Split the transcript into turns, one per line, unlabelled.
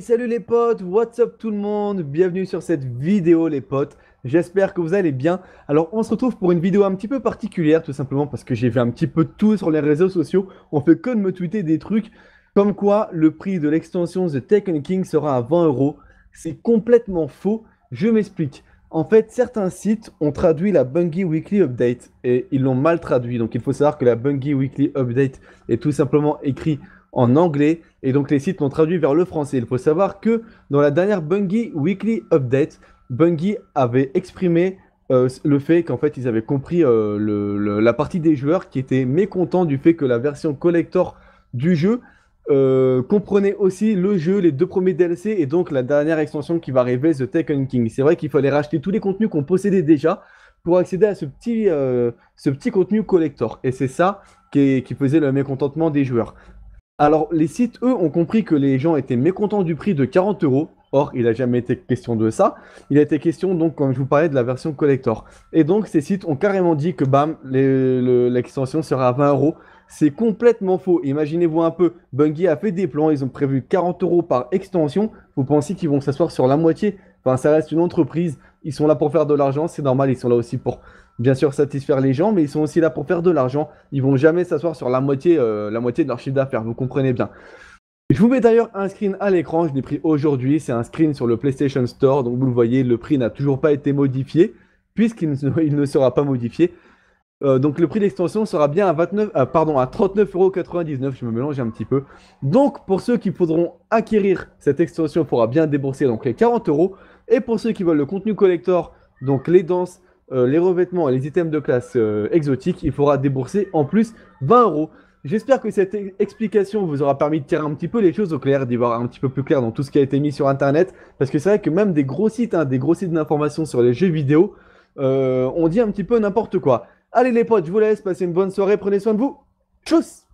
salut les potes, what's up tout le monde Bienvenue sur cette vidéo les potes, j'espère que vous allez bien. Alors on se retrouve pour une vidéo un petit peu particulière tout simplement parce que j'ai vu un petit peu tout sur les réseaux sociaux. On fait que de me tweeter des trucs comme quoi le prix de l'extension The Tekken King sera à 20 euros. C'est complètement faux, je m'explique. En fait, certains sites ont traduit la Bungie Weekly Update et ils l'ont mal traduit. Donc il faut savoir que la Bungie Weekly Update est tout simplement écrit en anglais et donc les sites l'ont traduit vers le français. Il faut savoir que dans la dernière Bungie Weekly Update, Bungie avait exprimé euh, le fait qu'en fait ils avaient compris euh, la partie des joueurs qui étaient mécontents du fait que la version collector du jeu euh, comprenait aussi le jeu, les deux premiers DLC et donc la dernière extension qui va arriver, The Taken King. C'est vrai qu'il fallait racheter tous les contenus qu'on possédait déjà pour accéder à ce petit, ce petit contenu collector. Et c'est ça qui, qui faisait le mécontentement des joueurs. Alors, les sites, eux, ont compris que les gens étaient mécontents du prix de 40 euros. Or, il n'a jamais été question de ça. Il a été question, donc, quand je vous parlais, de la version collector. Et donc, ces sites ont carrément dit que, bam, l'extension sera à 20 euros. C'est complètement faux. Imaginez-vous un peu, Bungie a fait des plans, ils ont prévu 40 euros par extension. Vous pensez qu'ils vont s'asseoir sur la moitié Enfin, ça reste une entreprise. Ils sont là pour faire de l'argent, c'est normal. Ils sont là aussi pour, bien sûr, satisfaire les gens, mais ils sont aussi là pour faire de l'argent. Ils vont jamais s'asseoir sur la moitié, euh, la moitié de leur chiffre d'affaires. Vous comprenez bien. Je vous mets d'ailleurs un screen à l'écran. Je l'ai pris aujourd'hui. C'est un screen sur le PlayStation Store. Donc, vous le voyez, le prix n'a toujours pas été modifié, puisqu'il ne sera pas modifié. Euh, donc le prix d'extension sera bien à 29, euh, pardon, à 39,99€, je me mélange un petit peu. Donc pour ceux qui voudront acquérir cette extension, il faudra bien débourser donc les 40 Et pour ceux qui veulent le contenu collector, donc les danses, euh, les revêtements et les items de classe exotiques, il faudra débourser en plus 20 J'espère que cette explication vous aura permis de tirer un petit peu les choses au clair, d'y voir un petit peu plus clair dans tout ce qui a été mis sur internet, parce que c'est vrai que même des gros sites, hein, des gros sites d'information sur les jeux vidéo, on dit un petit peu n'importe quoi. Allez les potes, je vous laisse, passez une bonne soirée, prenez soin de vous. Tchuss